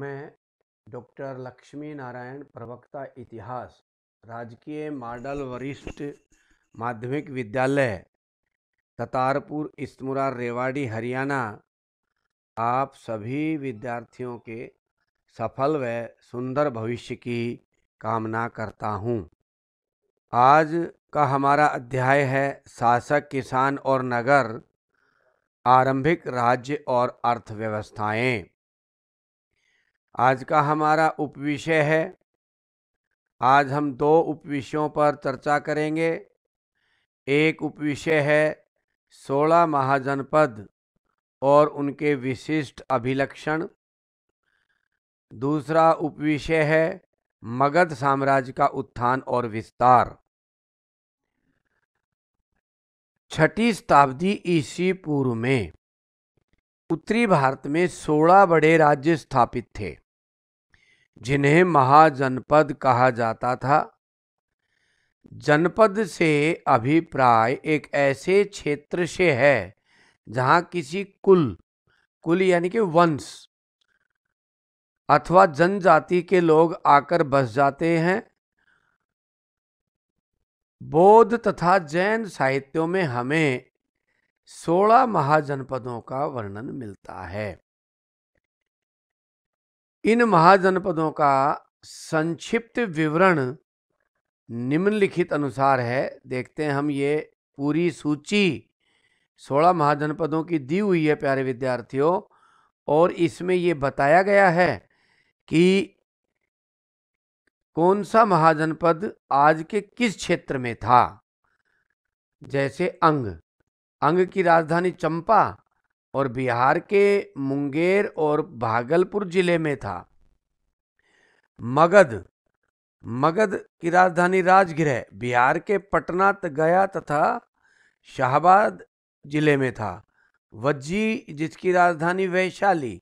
मैं डॉक्टर लक्ष्मी नारायण प्रवक्ता इतिहास राजकीय मॉडल वरिष्ठ माध्यमिक विद्यालय ततारपुर इस्तमुरा रेवाड़ी हरियाणा आप सभी विद्यार्थियों के सफल व सुंदर भविष्य की कामना करता हूँ आज का हमारा अध्याय है शासक किसान और नगर आरंभिक राज्य और अर्थव्यवस्थाएं आज का हमारा उपविषय है आज हम दो उपविषयों पर चर्चा करेंगे एक उपविषय है सोलह महाजनपद और उनके विशिष्ट अभिलक्षण दूसरा उपविषय है मगध साम्राज्य का उत्थान और विस्तार छठी शताब्दी ईस्वी पूर्व में उत्तरी भारत में सोलह बड़े राज्य स्थापित थे जिन्हें महाजनपद कहा जाता था जनपद से अभिप्राय एक ऐसे क्षेत्र से है जहाँ किसी कुल कुल यानी कि वंश अथवा जनजाति के लोग आकर बस जाते हैं बौद्ध तथा जैन साहित्यों में हमें सोलह महाजनपदों का वर्णन मिलता है इन महाजनपदों का संक्षिप्त विवरण निम्नलिखित अनुसार है देखते हैं हम ये पूरी सूची सोलह महाजनपदों की दी हुई है प्यारे विद्यार्थियों और इसमें ये बताया गया है कि कौन सा महाजनपद आज के किस क्षेत्र में था जैसे अंग अंग की राजधानी चंपा और बिहार के मुंगेर और भागलपुर जिले में था मगध मगध की राजधानी राजगृह बिहार के पटना गया तथा शाहबाद जिले में था वज्जी जिसकी राजधानी वैशाली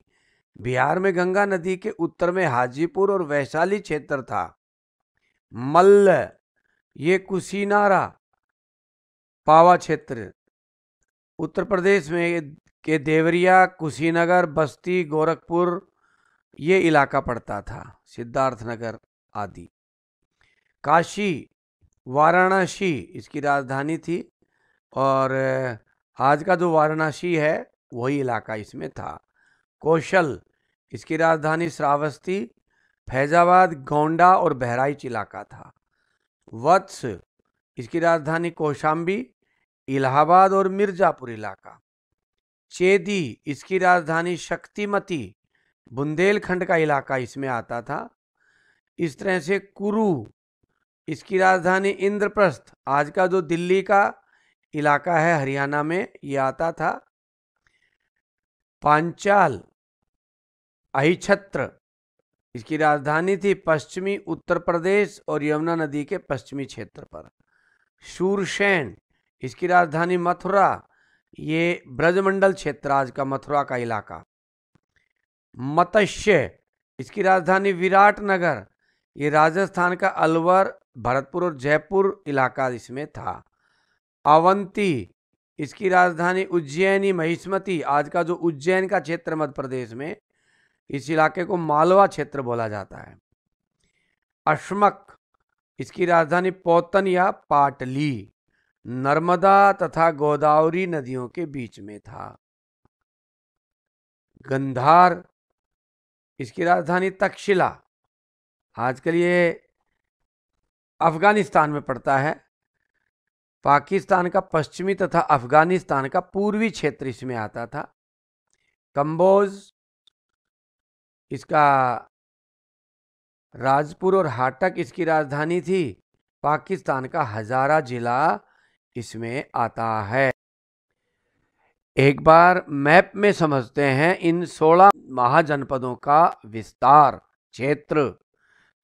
बिहार में गंगा नदी के उत्तर में हाजीपुर और वैशाली क्षेत्र था मल्ल ये कुशीनारा पावा क्षेत्र उत्तर प्रदेश में के देवरिया कुशीनगर बस्ती गोरखपुर ये इलाका पड़ता था सिद्धार्थनगर आदि काशी वाराणसी इसकी राजधानी थी और आज का जो वाराणसी है वही इलाका इसमें था कौशल इसकी राजधानी श्रावस्ती फैजाबाद गोंडा और बहराइच इलाका था वत्स इसकी राजधानी कौशाम्बी इलाहाबाद और मिर्ज़ापुर इलाका चेदी इसकी राजधानी शक्तिमती बुंदेलखंड का इलाका इसमें आता था इस तरह से कुरु इसकी राजधानी इंद्रप्रस्थ आज का जो दिल्ली का इलाका है हरियाणा में ये आता था पांचाल अहिछत्र इसकी राजधानी थी पश्चिमी उत्तर प्रदेश और यमुना नदी के पश्चिमी क्षेत्र पर शूरसेन इसकी राजधानी मथुरा ये ब्रजमंडल क्षेत्र आज का मथुरा का इलाका मत्स्य इसकी राजधानी विराट नगर ये राजस्थान का अलवर भरतपुर और जयपुर इलाका इसमें था अवंती इसकी राजधानी उज्जैनी महिष्मती आज का जो उज्जैन का क्षेत्र मध्य प्रदेश में इस इलाके को मालवा क्षेत्र बोला जाता है अश्मक इसकी राजधानी पौतन या पाटली नर्मदा तथा गोदावरी नदियों के बीच में था गंधार इसकी राजधानी तक्षशिला आजकल ये अफगानिस्तान में पड़ता है पाकिस्तान का पश्चिमी तथा अफगानिस्तान का पूर्वी क्षेत्र इसमें आता था कंबोज इसका राजपुर और हाटक इसकी राजधानी थी पाकिस्तान का हजारा जिला इसमें आता है एक बार मैप में समझते हैं इन 16 महाजनपदों का विस्तार क्षेत्र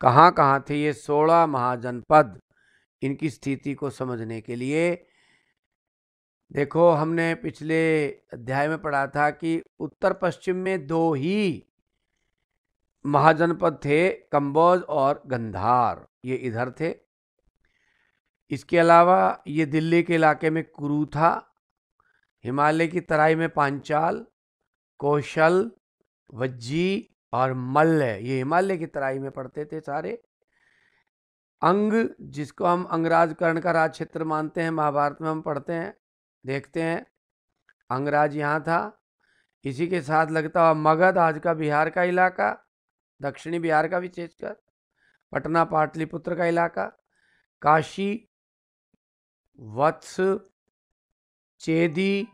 कहां कहां थे ये 16 महाजनपद इनकी स्थिति को समझने के लिए देखो हमने पिछले अध्याय में पढ़ा था कि उत्तर पश्चिम में दो ही महाजनपद थे कंबोज और गंधार ये इधर थे इसके अलावा ये दिल्ली के इलाके में कुरूथा हिमालय की तराई में पांचाल कौशल वज्जी और मल्ल ये हिमालय की तराई में पड़ते थे सारे अंग जिसको हम अंगराज का राज क्षेत्र मानते हैं महाभारत में हम पढ़ते हैं देखते हैं अंगराज यहाँ था इसी के साथ लगता हुआ मगध आज का बिहार का इलाका दक्षिणी बिहार का विशेषकर पटना पाटलिपुत्र का इलाका काशी वत्स चेदी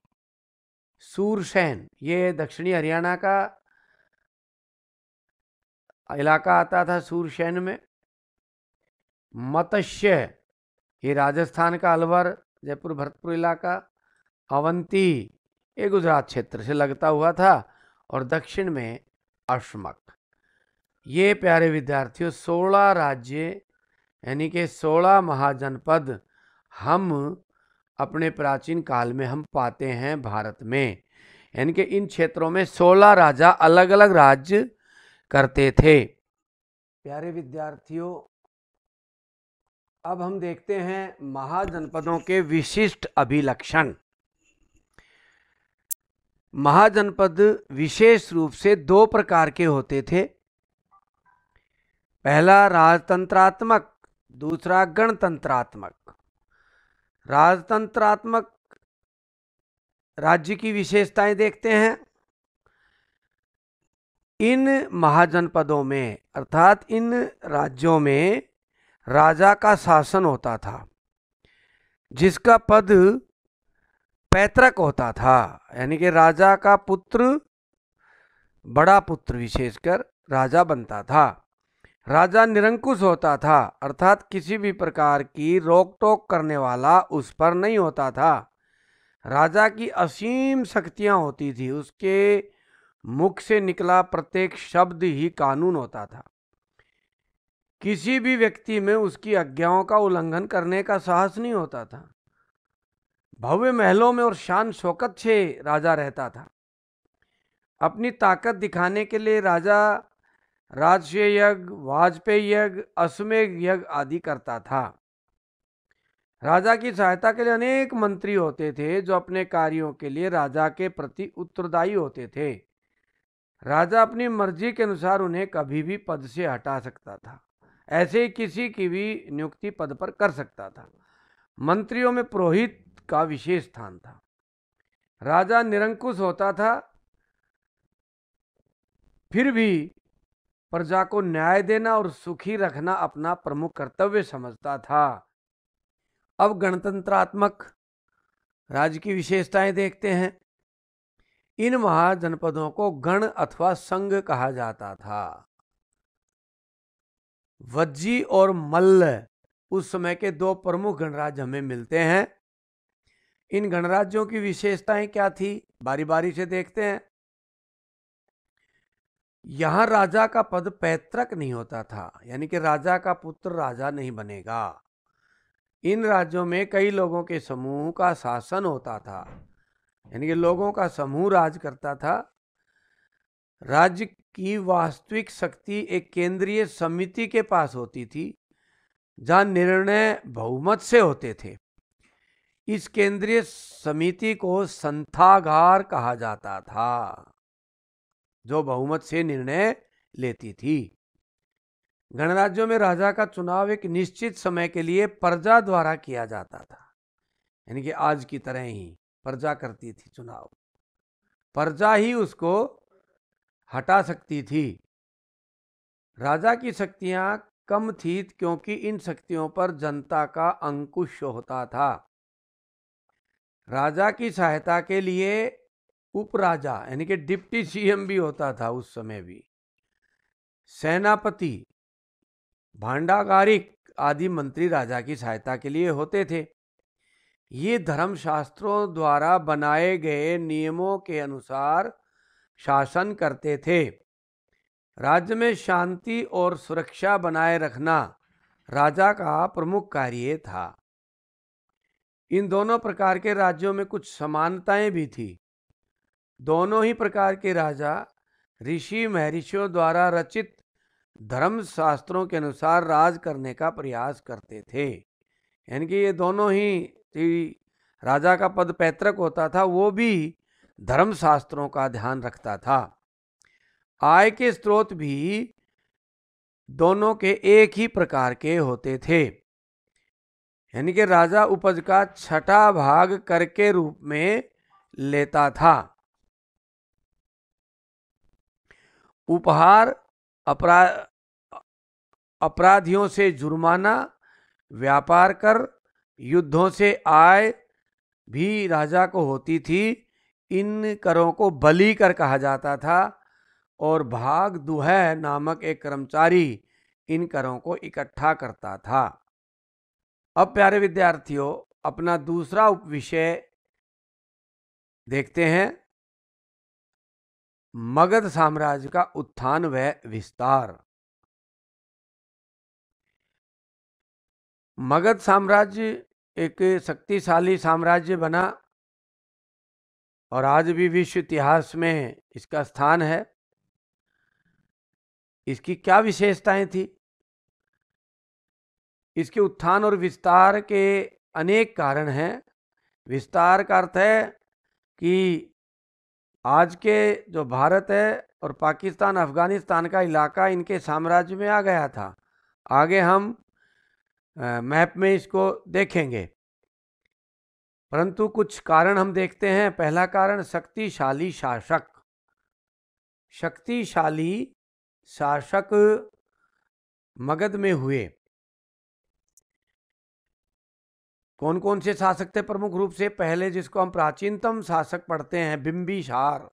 सूरसैन ये दक्षिणी हरियाणा का इलाका आता था सूरसैन में मत्स्य ये राजस्थान का अलवर जयपुर भरतपुर इलाका अवंती ये गुजरात क्षेत्र से लगता हुआ था और दक्षिण में अश्मक ये प्यारे विद्यार्थियों सोलह राज्य यानी कि सोलह महाजनपद हम अपने प्राचीन काल में हम पाते हैं भारत में यानी कि इन क्षेत्रों में सोलह राजा अलग अलग राज्य करते थे प्यारे विद्यार्थियों अब हम देखते हैं महाजनपदों के विशिष्ट अभिलक्षण महाजनपद विशेष रूप से दो प्रकार के होते थे पहला राजतंत्रात्मक दूसरा गणतंत्रात्मक राजतंत्रात्मक राज्य की विशेषताएं देखते हैं इन महाजनपदों में अर्थात इन राज्यों में राजा का शासन होता था जिसका पद पैतृक होता था यानी कि राजा का पुत्र बड़ा पुत्र विशेषकर राजा बनता था राजा निरंकुश होता था अर्थात किसी भी प्रकार की रोक टोक करने वाला उस पर नहीं होता था राजा की असीम शक्तियाँ होती थी उसके मुख से निकला प्रत्येक शब्द ही कानून होता था किसी भी व्यक्ति में उसकी आज्ञाओं का उल्लंघन करने का साहस नहीं होता था भव्य महलों में और शान शौकत से राजा रहता था अपनी ताकत दिखाने के लिए राजा राजस्व यज्ञ वाजपेयी यज्ञ अश्वमेघ यज्ञ आदि करता था राजा की सहायता के लिए अनेक मंत्री होते थे जो अपने कार्यों के लिए राजा के प्रति उत्तरदायी होते थे राजा अपनी मर्जी के अनुसार उन्हें कभी भी पद से हटा सकता था ऐसे ही किसी की भी नियुक्ति पद पर कर सकता था मंत्रियों में पुरोहित का विशेष स्थान था राजा निरंकुश होता था फिर भी प्रजा को न्याय देना और सुखी रखना अपना प्रमुख कर्तव्य समझता था अब गणतंत्रात्मक राज्य की विशेषताएं देखते हैं इन महाजनपदों को गण अथवा संघ कहा जाता था वज्जी और मल्ल उस समय के दो प्रमुख गणराज्य हमें मिलते हैं इन गणराज्यों की विशेषताएं क्या थी बारी बारी से देखते हैं यहाँ राजा का पद पैतृक नहीं होता था यानी कि राजा का पुत्र राजा नहीं बनेगा इन राज्यों में कई लोगों के समूह का शासन होता था यानी कि लोगों का समूह राज करता था राज्य की वास्तविक शक्ति एक केंद्रीय समिति के पास होती थी जहाँ निर्णय बहुमत से होते थे इस केंद्रीय समिति को संथागार कहा जाता था जो बहुमत से निर्णय लेती थी गणराज्यों में राजा का चुनाव एक निश्चित समय के लिए प्रजा द्वारा किया जाता था यानी कि आज की तरह ही प्रजा करती थी चुनाव प्रजा ही उसको हटा सकती थी राजा की शक्तियां कम थी क्योंकि इन शक्तियों पर जनता का अंकुश होता था राजा की सहायता के लिए उपराजा यानी कि डिप्टी सीएम भी होता था उस समय भी सेनापति भांडागारिक आदि मंत्री राजा की सहायता के लिए होते थे ये धर्मशास्त्रों द्वारा बनाए गए नियमों के अनुसार शासन करते थे राज्य में शांति और सुरक्षा बनाए रखना राजा का प्रमुख कार्य था इन दोनों प्रकार के राज्यों में कुछ समानताएं भी थी दोनों ही प्रकार के राजा ऋषि महर्षियों द्वारा रचित धर्म शास्त्रों के अनुसार राज करने का प्रयास करते थे यानी कि ये दोनों ही राजा का पद पैतृक होता था वो भी धर्म शास्त्रों का ध्यान रखता था आय के स्रोत भी दोनों के एक ही प्रकार के होते थे यानी कि राजा उपज का छठा भाग कर के रूप में लेता था उपहार अपरा अपराधियों से जुर्माना व्यापार कर युद्धों से आय भी राजा को होती थी इन करों को बली कर कहा जाता था और भाग दुह नामक एक कर्मचारी इन करों को इकट्ठा करता था अब प्यारे विद्यार्थियों अपना दूसरा उपविषय देखते हैं मगध साम्राज्य का उत्थान व विस्तार मगध साम्राज्य एक शक्तिशाली साम्राज्य बना और आज भी विश्व इतिहास में इसका स्थान है इसकी क्या विशेषताएं थी इसके उत्थान और विस्तार के अनेक कारण हैं विस्तार का अर्थ है कि आज के जो भारत है और पाकिस्तान अफ़गानिस्तान का इलाका इनके साम्राज्य में आ गया था आगे हम मैप में इसको देखेंगे परंतु कुछ कारण हम देखते हैं पहला कारण शक्तिशाली शासक शक्तिशाली शासक मगध में हुए कौन कौन से शासक थे प्रमुख रूप से पहले जिसको हम प्राचीनतम शासक पढ़ते हैं बिंबिसार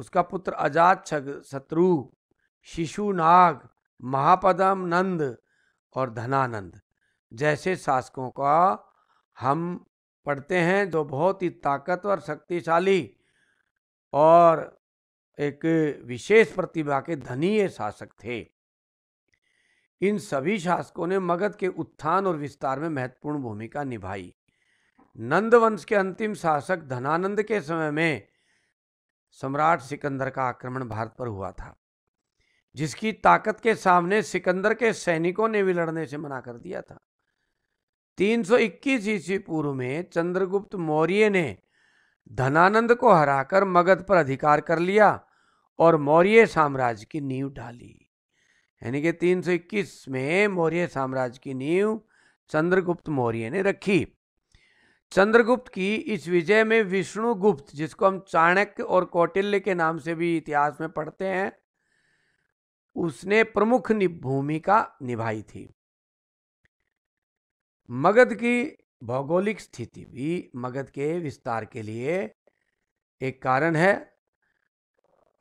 उसका पुत्र अजात छग शत्रु शिशुनाग महापदम नंद और धनानंद जैसे शासकों का हम पढ़ते हैं जो बहुत ही ताकतवर शक्तिशाली और एक विशेष प्रतिभा के धनीय शासक थे इन सभी शासकों ने मगध के उत्थान और विस्तार में महत्वपूर्ण भूमिका निभाई नंद वंश के अंतिम शासक धनानंद के समय में सम्राट सिकंदर का आक्रमण भारत पर हुआ था जिसकी ताकत के सामने सिकंदर के सैनिकों ने भी लड़ने से मना कर दिया था 321 ईस्वी पूर्व में चंद्रगुप्त मौर्य ने धनानंद को हराकर मगध पर अधिकार कर लिया और मौर्य साम्राज्य की नींव डाली यानी कि 321 में मौर्य साम्राज्य की नींव चंद्रगुप्त मौर्य ने रखी चंद्रगुप्त की इस विजय में विष्णुगुप्त जिसको हम चाणक्य और कौटिल्य के नाम से भी इतिहास में पढ़ते हैं उसने प्रमुख भूमिका निभाई थी मगध की भौगोलिक स्थिति भी मगध के विस्तार के लिए एक कारण है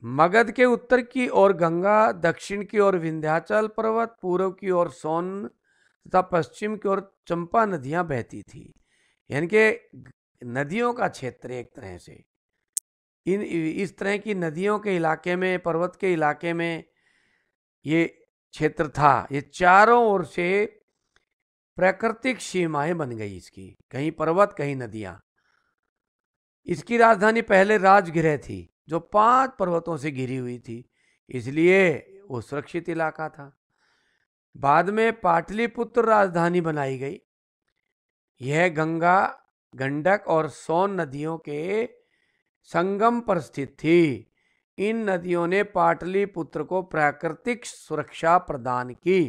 मगध के उत्तर की ओर गंगा दक्षिण की ओर विंध्याचल पर्वत पूर्व की ओर सोन तथा पश्चिम की ओर चंपा नदियां बहती थी यानी कि नदियों का क्षेत्र एक तरह से इन इस तरह की नदियों के इलाके में पर्वत के इलाके में ये क्षेत्र था ये चारों ओर से प्राकृतिक सीमाएं बन गई इसकी कहीं पर्वत कहीं नदियाँ इसकी राजधानी पहले राजगृह थी जो पांच पर्वतों से घिरी हुई थी इसलिए वो सुरक्षित इलाका था बाद में पाटलिपुत्र राजधानी बनाई गई यह गंगा गंडक और सोन नदियों के संगम पर स्थित थी इन नदियों ने पाटलिपुत्र को प्राकृतिक सुरक्षा प्रदान की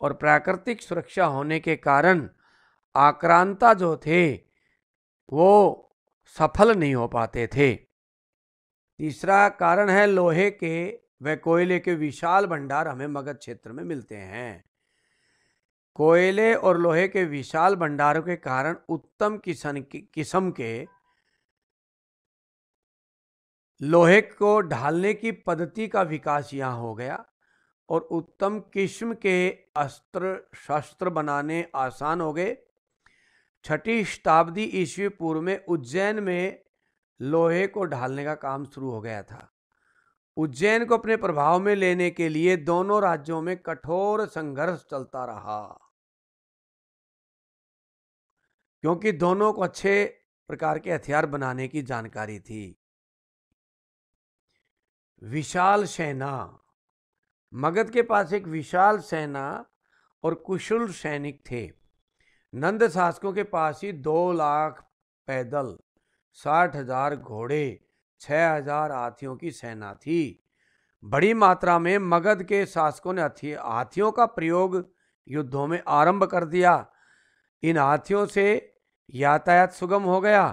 और प्राकृतिक सुरक्षा होने के कारण आक्रांता जो थे वो सफल नहीं हो पाते थे तीसरा कारण है लोहे के व कोयले के विशाल भंडार हमें मगध क्षेत्र में मिलते हैं कोयले और लोहे के विशाल भंडारों के कारण उत्तम किसान किस्म के लोहे को ढालने की पद्धति का विकास यहाँ हो गया और उत्तम किस्म के अस्त्र शस्त्र बनाने आसान हो गए छठी शताब्दी ईस्वी पूर्व में उज्जैन में लोहे को ढालने का काम शुरू हो गया था उज्जैन को अपने प्रभाव में लेने के लिए दोनों राज्यों में कठोर संघर्ष चलता रहा क्योंकि दोनों को अच्छे प्रकार के हथियार बनाने की जानकारी थी विशाल सेना मगध के पास एक विशाल सेना और कुशल सैनिक थे नंद शासकों के पास ही दो लाख पैदल साठ हजार घोड़े छः हजार हाथियों की सेना थी बड़ी मात्रा में मगध के शासकों ने हाथियों का प्रयोग युद्धों में आरंभ कर दिया इन हाथियों से यातायात सुगम हो गया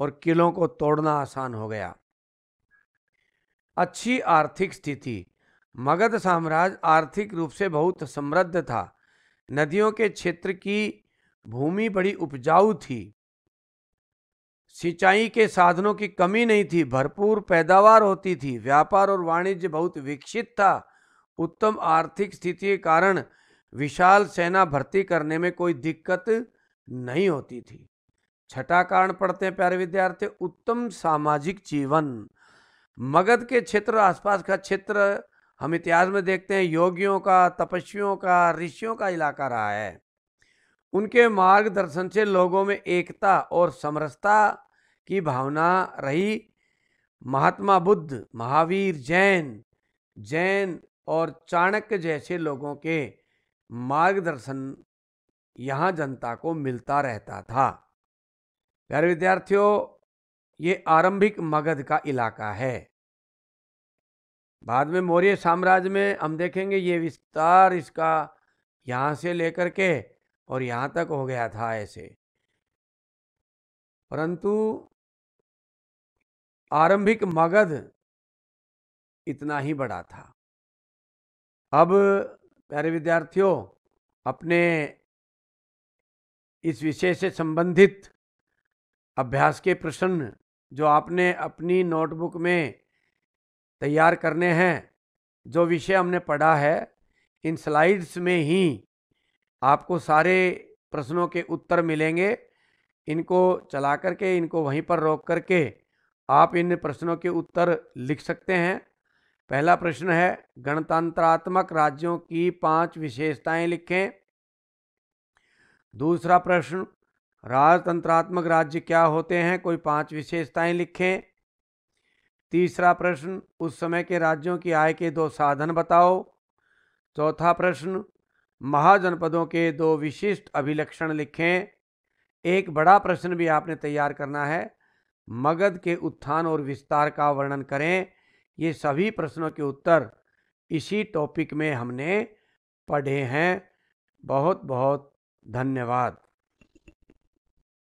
और किलों को तोड़ना आसान हो गया अच्छी आर्थिक स्थिति मगध साम्राज्य आर्थिक रूप से बहुत समृद्ध था नदियों के क्षेत्र की भूमि बड़ी उपजाऊ थी सिंचाई के साधनों की कमी नहीं थी भरपूर पैदावार होती थी व्यापार और वाणिज्य बहुत विकसित था उत्तम आर्थिक स्थिति के कारण विशाल सेना भर्ती करने में कोई दिक्कत नहीं होती थी छठा कारण पढ़ते हैं प्यारे विद्यार्थी उत्तम सामाजिक जीवन मगध के क्षेत्र आसपास का क्षेत्र हम इतिहास में देखते हैं योगियों का तपस्वियों का ऋषियों का इलाका रहा है उनके मार्गदर्शन से लोगों में एकता और समरसता की भावना रही महात्मा बुद्ध महावीर जैन जैन और चाणक्य जैसे लोगों के मार्गदर्शन यहाँ जनता को मिलता रहता था प्यारे विद्यार्थियों ये आरंभिक मगध का इलाका है बाद में मौर्य साम्राज्य में हम देखेंगे ये विस्तार इसका यहाँ से लेकर के और यहाँ तक हो गया था ऐसे परंतु आरंभिक मगध इतना ही बड़ा था अब प्यारे विद्यार्थियों अपने इस विषय से संबंधित अभ्यास के प्रश्न जो आपने अपनी नोटबुक में तैयार करने हैं जो विषय हमने पढ़ा है इन स्लाइड्स में ही आपको सारे प्रश्नों के उत्तर मिलेंगे इनको चला करके इनको वहीं पर रोक करके आप इन प्रश्नों के उत्तर लिख सकते हैं पहला प्रश्न है गणतंत्रात्मक राज्यों की पांच विशेषताएं लिखें दूसरा प्रश्न राजतंत्रात्मक राज्य क्या होते हैं कोई पांच विशेषताएं लिखें तीसरा प्रश्न उस समय के राज्यों की आय के दो साधन बताओ चौथा प्रश्न महाजनपदों के दो विशिष्ट अभिलक्षण लिखें एक बड़ा प्रश्न भी आपने तैयार करना है मगध के उत्थान और विस्तार का वर्णन करें ये सभी प्रश्नों के उत्तर इसी टॉपिक में हमने पढ़े हैं बहुत बहुत धन्यवाद